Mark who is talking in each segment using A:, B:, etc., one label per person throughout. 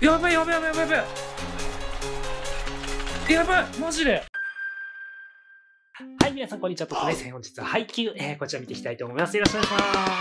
A: やばいやばいやばいやばいやばいマジではい、皆さん、こんにちは。ポップです。本日は配給、えー、こちら見ていきたいと思います。よろしくお願いし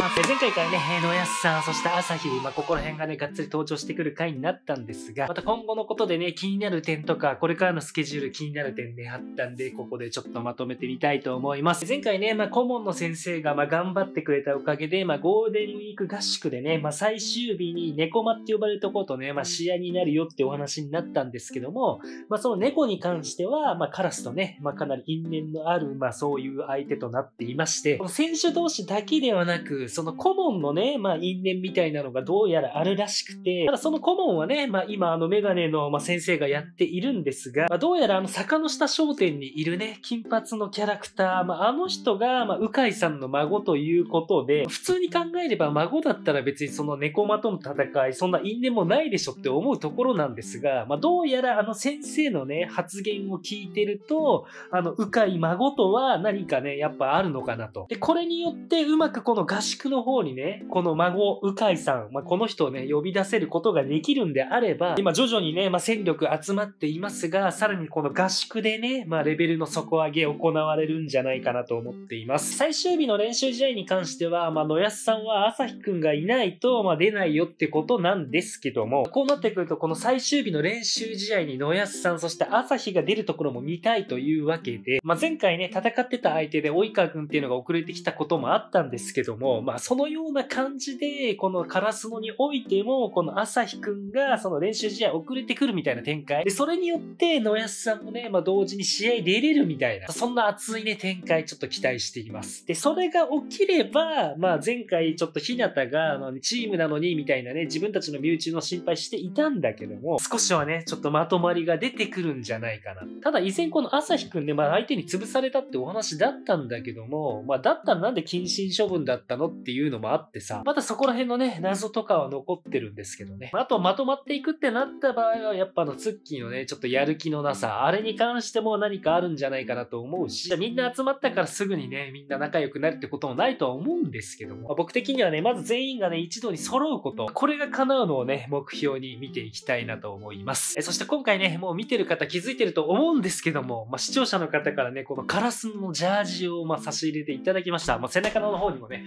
A: ます。前回からね、え野安さん、そして朝日、まあ、ここら辺がね、がっつり登場してくる回になったんですが、また今後のことでね、気になる点とか、これからのスケジュール気になる点ね、あったんで、ここでちょっとまとめてみたいと思います。前回ね、まあ、顧問の先生が、まあ、頑張ってくれたおかげで、まあ、ゴールデンウィーク合宿でね、まあ、最終日に猫間って呼ばれるとことね、まあ、試合になるよってお話になったんですけども、まあ、その猫に関しては、まあ、カラスとね、まあ、かなり因縁のある、まあそういう相手となっていまして、この選手同士だけではなく、その顧問のね、まあ因縁みたいなのがどうやらあるらしくて、ただその顧問はね、まあ今あのメガネの、ま先生がやっているんですが、まあ、どうやらあの坂の下商店にいるね、金髪のキャラクター、まああの人が、まあ鵜飼さんの孫ということで、普通に考えれば孫だったら別にその猫間との戦い、そんな因縁もないでしょって思うところなんですが、まあどうやらあの先生のね、発言を聞いてると、あの鵜飼孫ごとは何かね、やっぱあるのかなと。で、これによってうまくこの合宿の方にね、この孫、鵜飼さん、まあ、この人をね、呼び出せることができるんであれば、今徐々にね、まあ、戦力集まっていますが、さらにこの合宿でね、まあ、レベルの底上げ行われるんじゃないかなと思っています。最終日の練習試合に関しては、まあ、野安さんは朝日くんがいないと、まあ、出ないよってことなんですけども、こうなってくると、この最終日の練習試合に野安さん、そして朝日が出るところも見たいというわけで、まあ、前回回ね、戦ってた相手で及川君っていうのが遅れてきたこともあったんですけども、まあ、そのような感じで、このカラスノにおいても、この朝日くんがその練習試合遅れてくるみたいな展開。で、それによって、野安さんもね、まあ、同時に試合出れるみたいな、そんな熱いね、展開ちょっと期待しています。で、それが起きれば、まあ、前回ちょっと日向が、あの、チームなのにみたいなね、自分たちの身内の心配していたんだけども、少しはね、ちょっとまとまりが出てくるんじゃないかな。ただ、以前この朝日くんね、まあ、相手に潰されたってお話だったんだけども、まあ、だったらなんで謹慎処分だったのっていうのもあってさ、またそこら辺のね、謎とかは残ってるんですけどね。あと、まとまっていくってなった場合は、やっぱあの、ツッキーのね、ちょっとやる気のなさ、あれに関しても何かあるんじゃないかなと思うし、みんな集まったからすぐにね、みんな仲良くなるってこともないとは思うんですけども、まあ、僕的にはね、まず全員がね、一度に揃うこと、これが叶うのをね、目標に見ていきたいなと思います。えそして今回ね、もう見てる方気づいてると思うんですけども、まあ、視聴者の方からね、このカラスのジャージをま差し入れていただきました。まあ、背中の方にもね、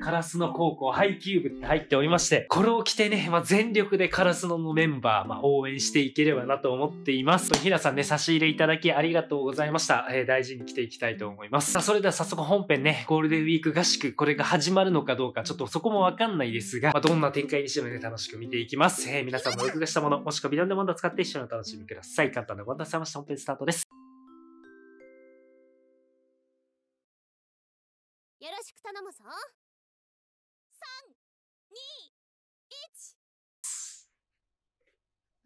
A: カラスの高校ハイキューブって入っておりまして、これを着てね、まあ、全力でカラスのメンバー、まあ、応援していければなと思っています。平さんね、差し入れいただきありがとうございました。えー、大事に着ていきたいと思います。さあ、それでは早速本編ね、ゴールデンウィーク合宿、これが始まるのかどうか、ちょっとそこもわかんないですが、まどんな展開にしてもね、楽しく見ていきます。えー、皆さんも録画したもの、もしくはビデオでもの使って一緒にお楽しみください。簡単なご案内されました。本編スタートです。ぞ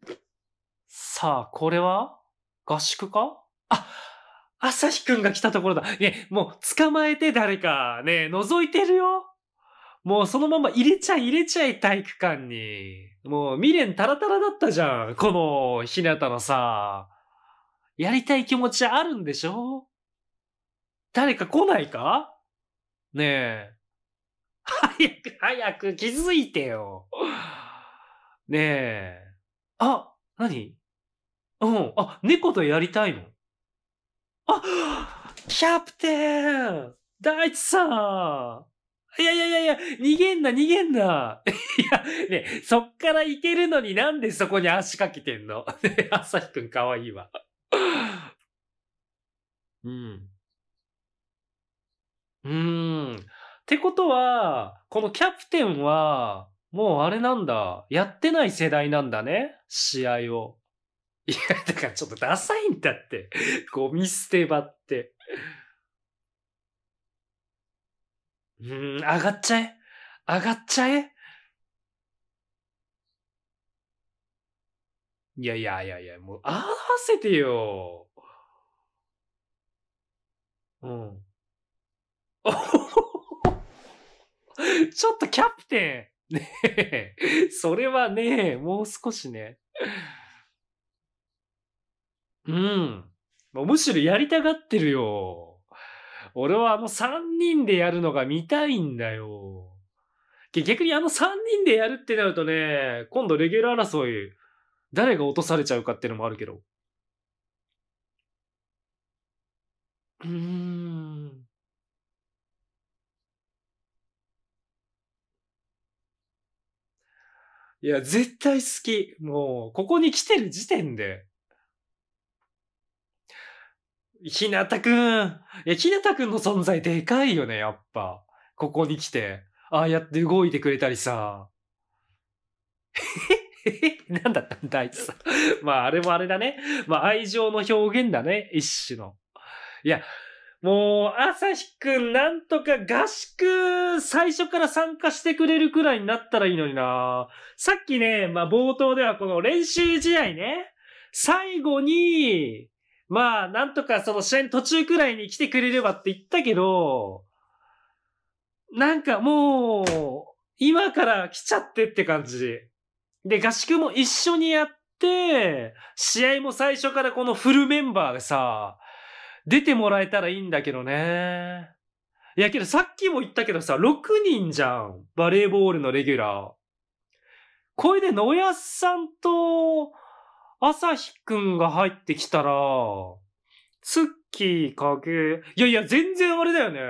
A: 321さあこれは合宿かあ朝日くんが来たところだ。ね、もう捕まえて誰かね、覗いてるよ。もうそのまま入れちゃい入れちゃい体育館に。もう未練タラタラだったじゃん。この日向のさ。やりたい気持ちあるんでしょ誰か来ないかねえ。早く、早く気づいてよ。ねえ。あ、なにうん。あ、猫とやりたいのあ、キャプテン大地さんいやいやいやいや、逃げんな、逃げんな。いや、ね、そっから行けるのになんでそこに足かけてんのね、朝日くんかわいいわ。うん。うーん。ってことは、このキャプテンは、もうあれなんだ。やってない世代なんだね。試合を。いや、だからちょっとダサいんだって。ゴミ捨て場って。うーん、上がっちゃえ。上がっちゃえ。いやいやいやいや、もう、合わせてよ。うん。ちょっとキャプテンねえ、それはね、もう少しね。うん。むしろやりたがってるよ。俺はあの3人でやるのが見たいんだよ。逆にあの3人でやるってなるとね、今度レギュラー争い、誰が落とされちゃうかっていうのもあるけど。うーん。いや、絶対好き。もう、ここに来てる時点で。ひなたくん。いや、ひなたくんの存在でかいよね、やっぱ。ここに来て。ああやって動いてくれたりさ。なんだったんだ、あいつ。まあ、あれもあれだね。まあ、愛情の表現だね、一種の。いや、もう、朝日くんなんとか合宿最初から参加してくれるくらいになったらいいのになさっきね、まあ冒頭ではこの練習試合ね、最後に、まあなんとかその試合の途中くらいに来てくれればって言ったけど、なんかもう、今から来ちゃってって感じ。で、合宿も一緒にやって、試合も最初からこのフルメンバーでさ、出てもらえたらいいんだけどね。いやけどさっきも言ったけどさ、6人じゃん。バレーボールのレギュラー。これで野谷さんと、朝日くんが入ってきたら、ツッキー、かけ、いやいや、全然あれだよね。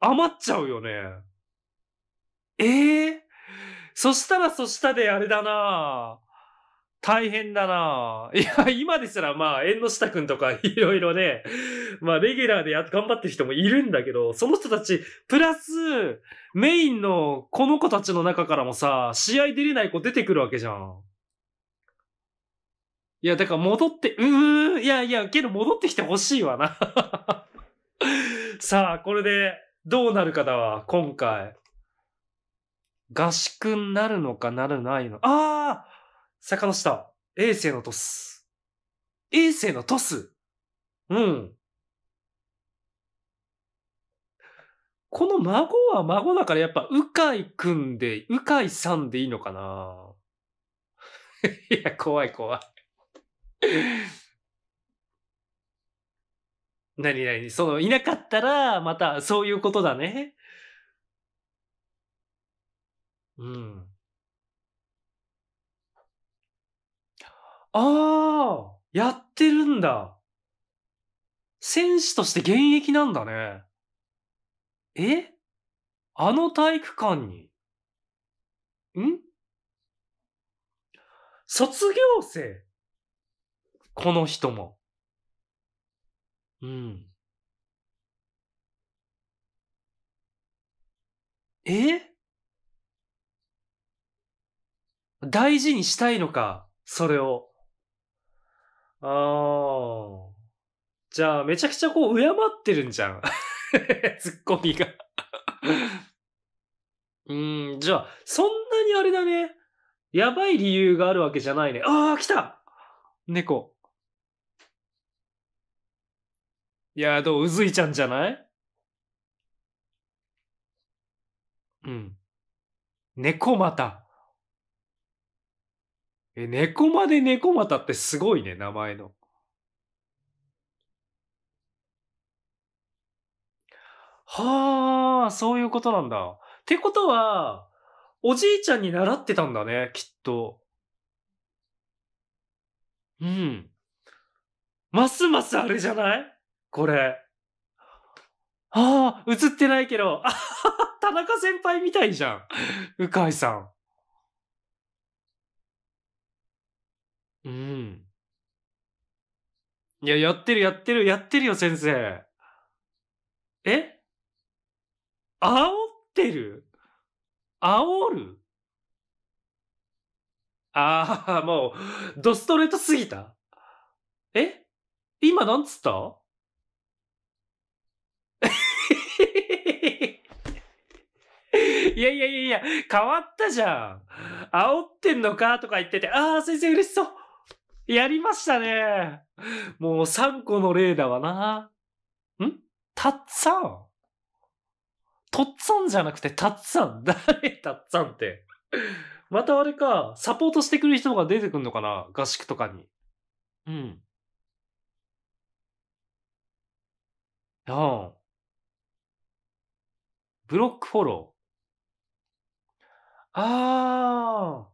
A: 余っちゃうよね。ええー、そしたらそしたであれだな大変だないや、今ですらまあ、縁の下くんとかいろいろね、まあ、レギュラーでや頑張ってる人もいるんだけど、その人たち、プラス、メインのこの子たちの中からもさ、試合出れない子出てくるわけじゃん。いや、だから戻って、うーん、いやいや、けど戻ってきてほしいわなさあ、これで、どうなるかだわ、今回。合宿になるのかなるないの。ああ坂の下、衛星のトス。衛星のトスうん。この孫は孫だからやっぱ、うかいくんで、うかいさんでいいのかな いや、怖い怖いなになにその、いなかったら、また、そういうことだね。うん。ああ、やってるんだ。選手として現役なんだね。えあの体育館にん卒業生この人も。うん。え大事にしたいのか、それを。ああ。じゃあ、めちゃくちゃこう、敬ってるんじゃん。ツッコミが うん、じゃあ、そんなにあれだね。やばい理由があるわけじゃないね。ああ、来た猫。いや、どううずいちゃんじゃないうん。猫また。え、猫まで猫股ってすごいね、名前の。はあ、そういうことなんだ。ってことは、おじいちゃんに習ってたんだね、きっと。うん。ますますあれじゃないこれ。ああ、映ってないけど、あはは、田中先輩みたいじゃん。うかいさん。うん。いや、やってる、やってる、やってるよ、先生。え煽ってる煽るああ、もう、ドストレートすぎた。え今なんつった いやいやいやいや、変わったじゃん。煽ってんのかとか言ってて、ああ、先生嬉しそう。やりましたね。もう3個の例だわな。んたっさん。とっぁんじゃなくてたっさん。誰たっさんって。またあれか、サポートしてくる人が出てくんのかな合宿とかに。うん。ああ。ブロックフォロー。ああ。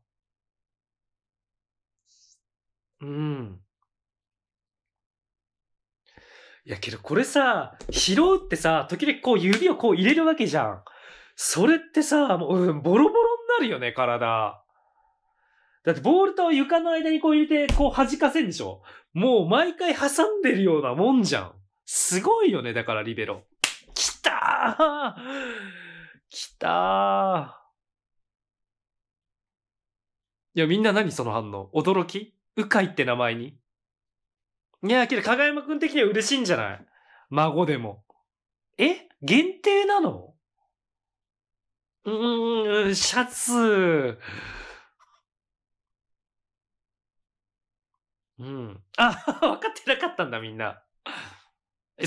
A: うん。いやけどこれさ、拾うってさ、時々こう指をこう入れるわけじゃん。それってさ、もう、ボロボロになるよね、体。だってボールと床の間にこう入れて、こう弾かせんでしょもう毎回挟んでるようなもんじゃん。すごいよね、だからリベロ。きたーきたーいや、みんな何その反応驚き鵜飼って名前に。いや、けど、加山くん的には嬉しいんじゃない孫でも。え限定なのうーん、シャツ。うん。あ、分かってなかったんだ、みんな。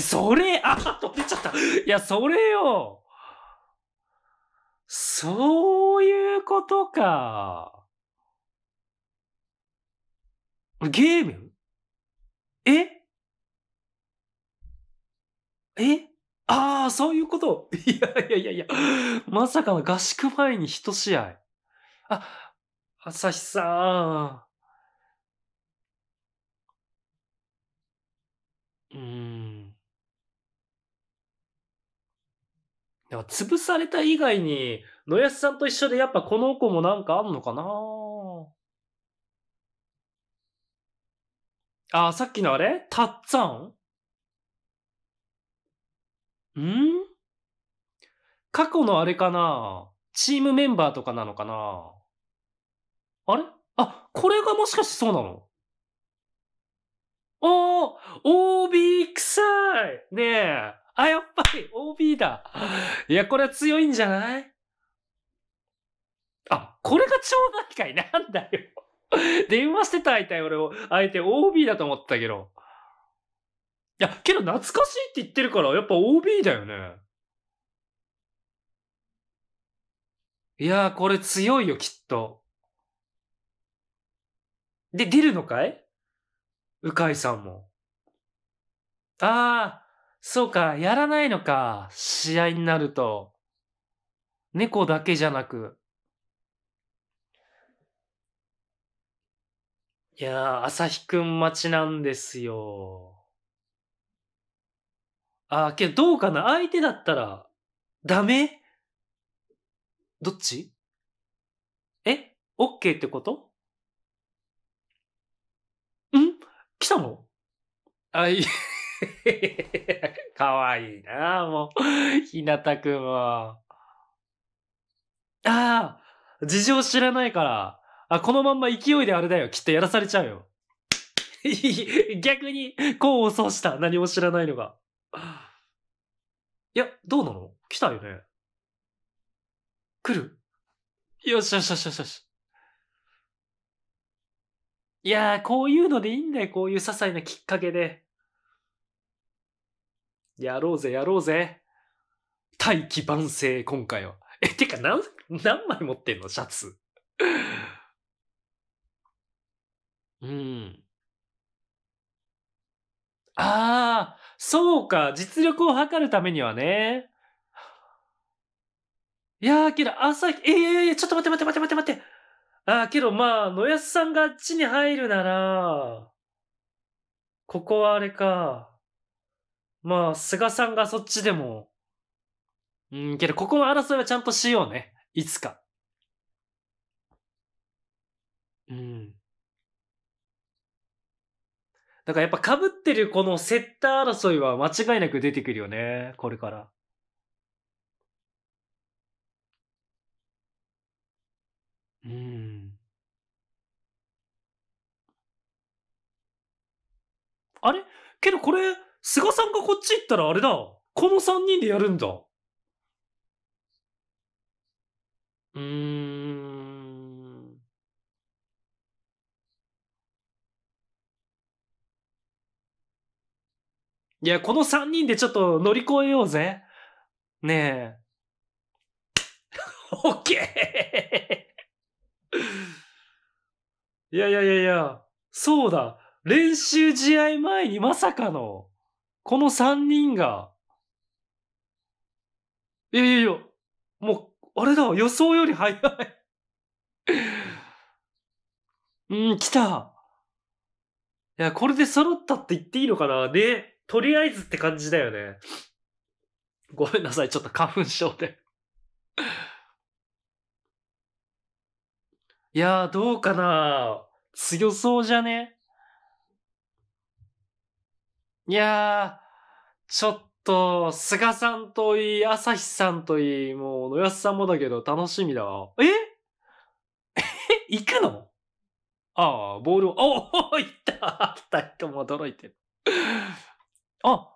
A: それ、あ、飛んちゃった。いや、それよ。そういうことか。ゲームええああ、そういうこと いやいやいやいや、まさかの合宿前に一試合。あ、朝日さん。うん。でも、潰された以外に、野安さんと一緒でやっぱこの子もなんかあんのかなあ、さっきのあれたっつぁんん過去のあれかなチームメンバーとかなのかなあれあ、これがもしかしてそうなのおー !OB 臭いねえ。あ、やっぱり OB だ。いや、これは強いんじゃないあ、これが超大会なんだよ。電話してた相手、俺を、あえて OB だと思ってたけど。いや、けど懐かしいって言ってるから、やっぱ OB だよね。いやー、これ強いよ、きっと。で、出るのかいうかいさんも。ああ、そうか、やらないのか。試合になると。猫だけじゃなく。いやー、朝日くん待ちなんですよ。あー、けどどうかな相手だったら、ダメどっちえオッケーってことん来たのあ、い かわいいなもう。ひなたくんは。ああ、事情知らないから。あ、このまんま勢いであれだよ。きっとやらされちゃうよ。逆に、功を奏した。何も知らないのが。いや、どうなの来たよね。来るよしよしよしよしよし。いやー、こういうのでいいんだよ。こういう些細なきっかけで。やろうぜ、やろうぜ。大器晩成、今回は。え、てか、何、何枚持ってんのシャツ。うん。ああ、そうか、実力を測るためにはね。いや、けど、朝日、ええー、ちょっと待って待って待って待って待って。ああ、けどまあ、野安さんがあっちに入るなら、ここはあれか。まあ、菅さんがそっちでも。うん、けど、ここは争いはちゃんとしようね。いつか。うん。だからやっぱ被ってるこのセッター争いは間違いなく出てくるよね、これから。うん。あれけどこれ、菅さんがこっち行ったらあれだ。この3人でやるんだ。うーん。いや、この3人でちょっと乗り越えようぜ。ねえ。オッケーいやいやいやいや、そうだ。練習試合前にまさかの、この3人が、いやいやいや、もう、あれだ、予想より早いうん、来た。いや、これで揃ったって言っていいのかなね。とりあえずって感じだよね。ごめんなさい、ちょっと花粉症でいやー、どうかな強そうじゃねいやー、ちょっと、菅さんといい、朝日さんといい、もう、野安さんもだけど、楽しみだわ。え行くのああ、ボールを、おお行った 二人とも驚いてるあ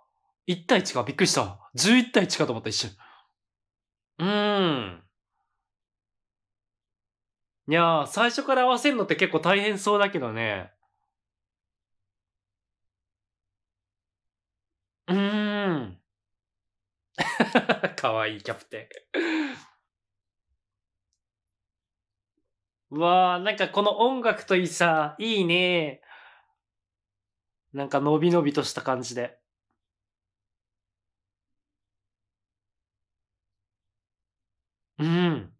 A: !1 対1か。びっくりした。11対1かと思った、一瞬。うーん。いやー、最初から合わせるのって結構大変そうだけどね。うーん。かわいいキャプテンうわあ、なんかこの音楽といいさ、いいね。なんかのびのびとした感じで。うん。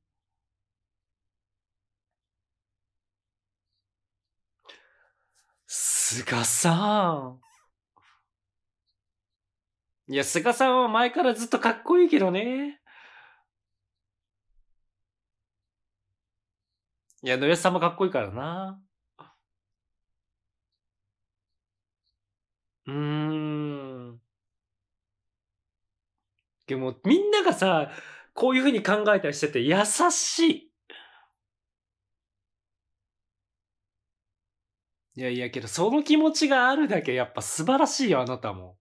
A: 菅さん。いや、菅さんは前からずっとかっこいいけどね。いや、野安さんもかっこいいからな。うーん。でも、みんながさ、こういうふうに考えたりしてて、優しい。いやいやけど、その気持ちがあるだけやっぱ素晴らしいよ、あなたも。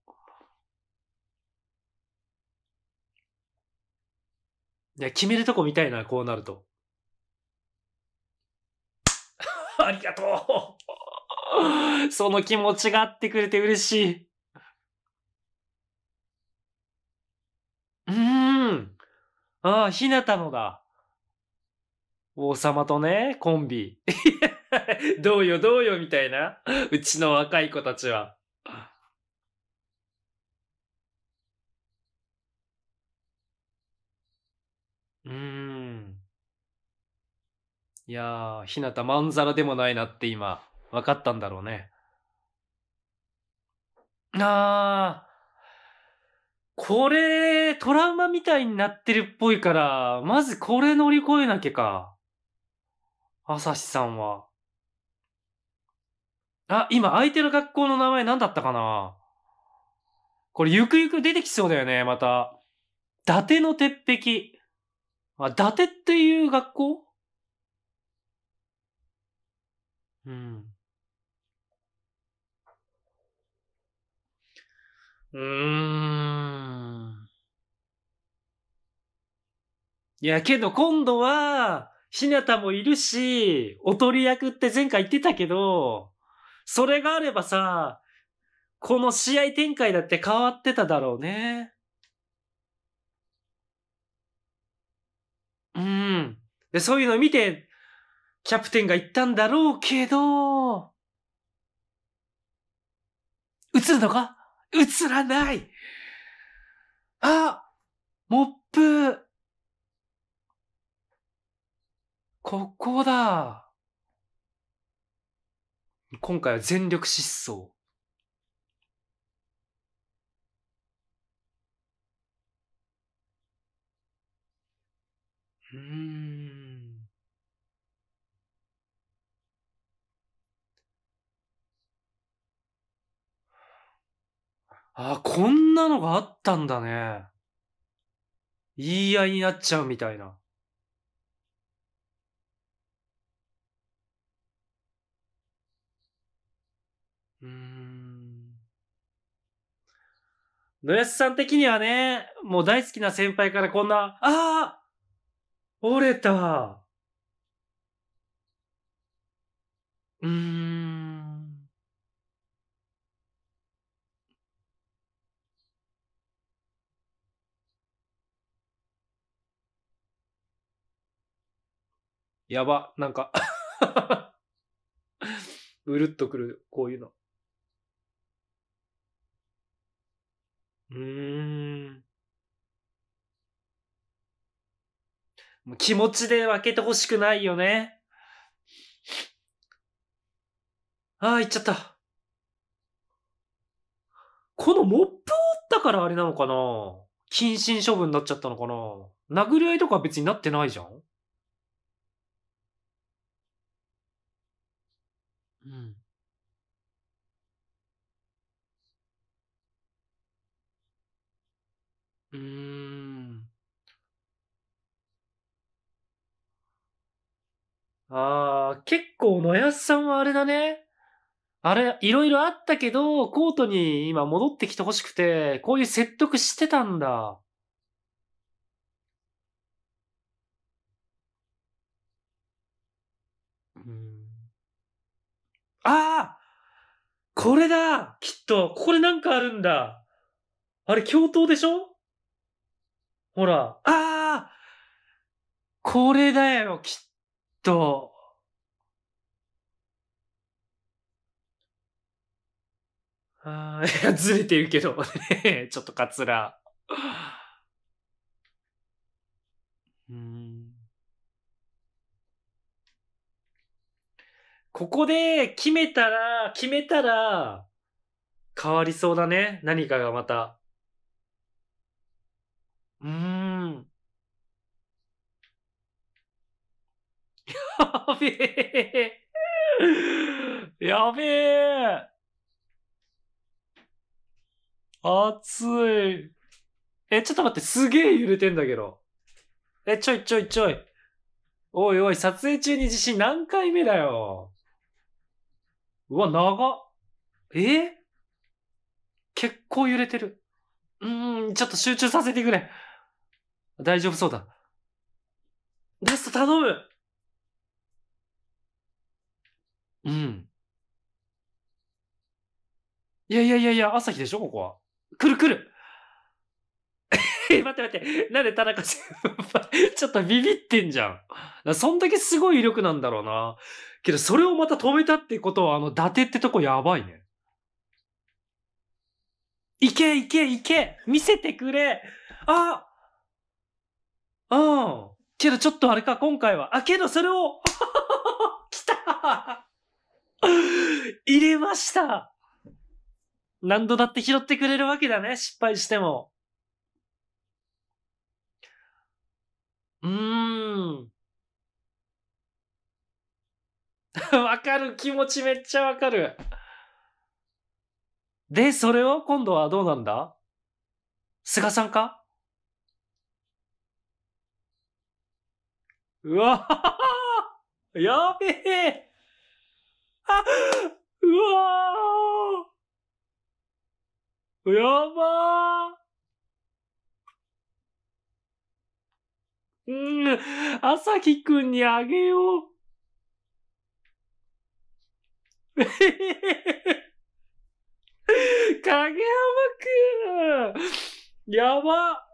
A: いや、決めるとこ見たいな、こうなると。ありがとう その気持ちがあってくれて嬉しい。ああ、ひなたのだ。王様とね、コンビ。どうよどうよみたいな。うちの若い子たちは。うーん。いやー、ひなたまんざらでもないなって今、分かったんだろうね。あー。これ、トラウマみたいになってるっぽいから、まずこれ乗り越えなきゃか。朝日さんは。あ、今、相手の学校の名前何だったかなこれ、ゆくゆく出てきそうだよね、また。伊達の鉄壁。あ、伊達っていう学校うん。うーん。いや、けど今度は、ひなたもいるし、おとり役って前回言ってたけど、それがあればさ、この試合展開だって変わってただろうね。うん。で、そういうのを見て、キャプテンが言ったんだろうけど、映るのか映らないあモップここだ今回は全力疾走。うん。あ、こんなのがあったんだね。言い合いになっちゃうみたいな。うーん。野安さん的にはね、もう大好きな先輩からこんな、ああ折れたうーん。やば、なんか うるっとくる、こういうの。うーん。もう気持ちで分けてほしくないよね。ああ、行っちゃった。このモップをったからあれなのかな謹慎処分になっちゃったのかな殴り合いとか別になってないじゃんうーん。ああ、結構野安さんはあれだね。あれ、いろいろあったけど、コートに今戻ってきてほしくて、こういう説得してたんだ。うん。ああこれだきっと、これなんかあるんだ。あれ、教頭でしょほら。ああこれだよ、きっと。あいや、ずれてるけど、ね ちょっとカツラ。ここで決めたら、決めたら、変わりそうだね。何かがまた。うーん。やべえ。やべえ。熱い。え、ちょっと待って、すげえ揺れてんだけど。え、ちょいちょいちょい。おいおい、撮影中に地震何回目だよ。うわ、長っ。え結構揺れてる。うーん、ちょっと集中させてくれ。大丈夫そうだ。ラスト頼むうん。いやいやいやいや、朝日でしょ、ここは。来る来る 待って待って。なんで田中先輩ちょっとビビってんじゃん。そんだけすごい威力なんだろうな。けど、それをまた止めたってことは、あの、伊達ってとこやばいね。いけいけいけ見せてくれあうん。けどちょっとあれか、今回は。あ、けどそれを、来た 入れました何度だって拾ってくれるわけだね、失敗しても。うーん。わかる、気持ちめっちゃわかる。で、それを今度はどうなんだ菅さんかうわやべえあうわやばーうん、朝日くんにあげよう。えへへへ。影山くんやば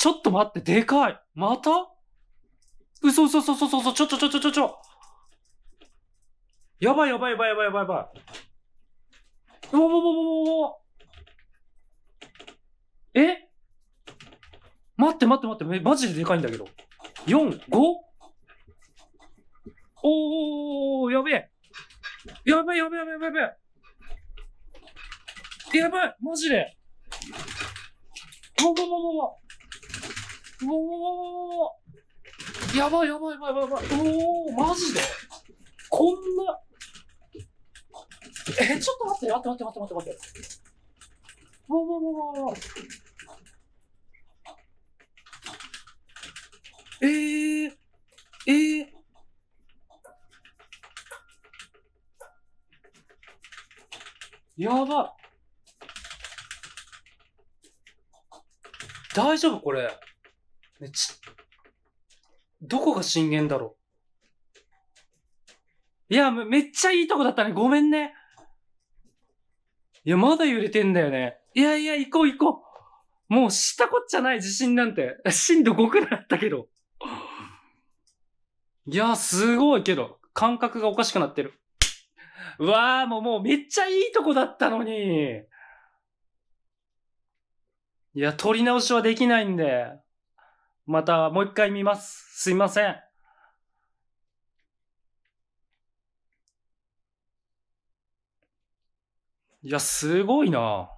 A: ちょっと待って、でかいまた嘘嘘嘘嘘嘘う、ちょちょちょちょちょちょやばいやばいやばいやばいやばいやばい。おおおおおえ待って待って待って、マジででかいんだけど。4、5? おー、やべえ。やばいやばいやばいやばい。やばい、マジで。おお、おお、おお。うおーやばいやばいやばいやばい。おおマジでこんな。え、ちょっと待って、待って待って待って待って待って。うわうわうわうわ。えー、えー。やばい。大丈夫これ。ね、ち、どこが震源だろういや、めっちゃいいとこだったね。ごめんね。いや、まだ揺れてんだよね。いやいや、行こう行こう。もう知ったこっちゃない地震なんて。震度5くらいあったけど。いや、すごいけど、感覚がおかしくなってる。うわー、もうもうめっちゃいいとこだったのに。いや、取り直しはできないんで。またもう一回見ます。すいません。いや、すごいな。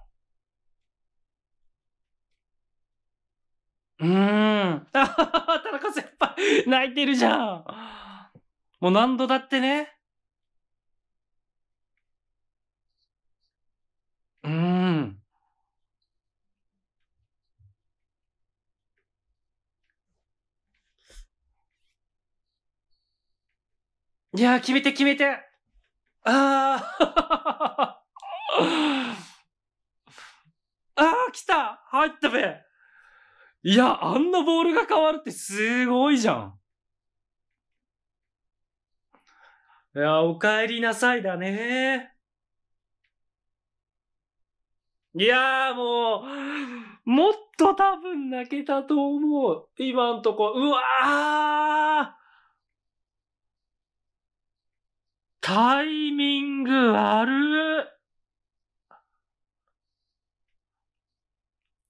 A: うーん。あはは、田中先輩、泣いてるじゃん。もう何度だってね。いやー、決めて決めてあー あー、来た入ったべいや、あんなボールが変わるってすごいじゃん。いや、お帰りなさいだね。いやーもう、もっと多分泣けたと思う。今んとこ。うわータイミング悪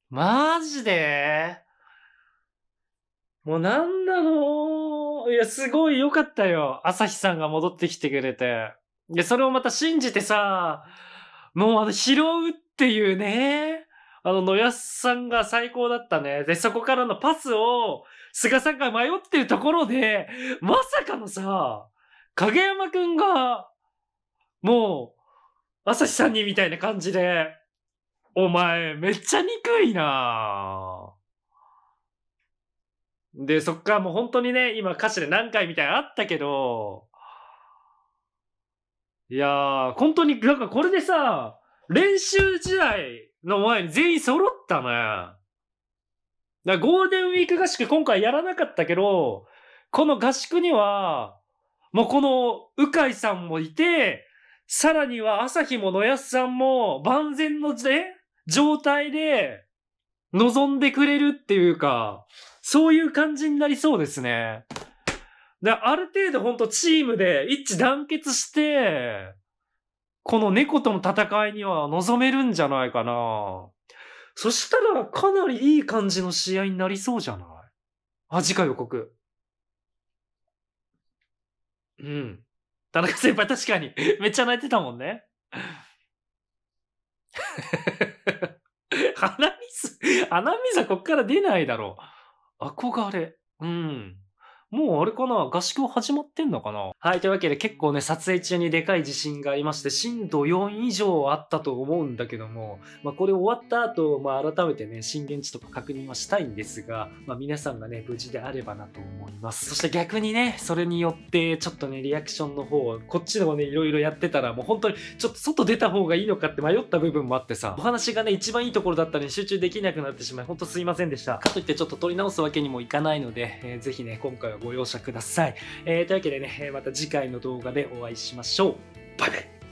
A: マジでもうなんなのいや、すごい良かったよ。朝日さんが戻ってきてくれて。で、それをまた信じてさ、もうあの、拾うっていうね。あの、野安さんが最高だったね。で、そこからのパスを、菅さんが迷ってるところで、まさかのさ、影山くんが、もう、朝日さんにみたいな感じで、お前、めっちゃ憎いなで、そっからもう本当にね、今歌詞で何回みたいなあったけど、いやー、本当に、なんかこれでさ、練習時代の前に全員揃ったね。だゴールデンウィーク合宿今回やらなかったけど、この合宿には、もうこの、鵜飼さんもいて、さらには朝日も野安さんも万全の状態で望んでくれるっていうか、そういう感じになりそうですね。で、ある程度ほんとチームで一致団結して、この猫との戦いには望めるんじゃないかな。そしたらかなりいい感じの試合になりそうじゃないあ、次回予告。うん。田中先輩確かに めっちゃ泣いてたもんね。鼻水、鼻水はこっから出ないだろう。憧れ。うん。もうあれかな合宿始まってんのかなはい、というわけで結構ね、撮影中にでかい地震がありまして、震度4以上あったと思うんだけども、まあ、これ終わった後、まあ、改めてね、震源地とか確認はしたいんですが、まあ、皆さんがね、無事であればなと思います。そして逆にね、それによって、ちょっとね、リアクションの方、こっちのね、いろいろやってたら、もう本当に、ちょっと外出た方がいいのかって迷った部分もあってさ、お話がね、一番いいところだったのに集中できなくなってしまい、ほんとすいませんでした。かといってちょっと撮り直すわけにもいかないので、えー、ぜひね、今回はご容赦ください。えー、というわけでね、また次回の動画でお会いしましょう。バイバイ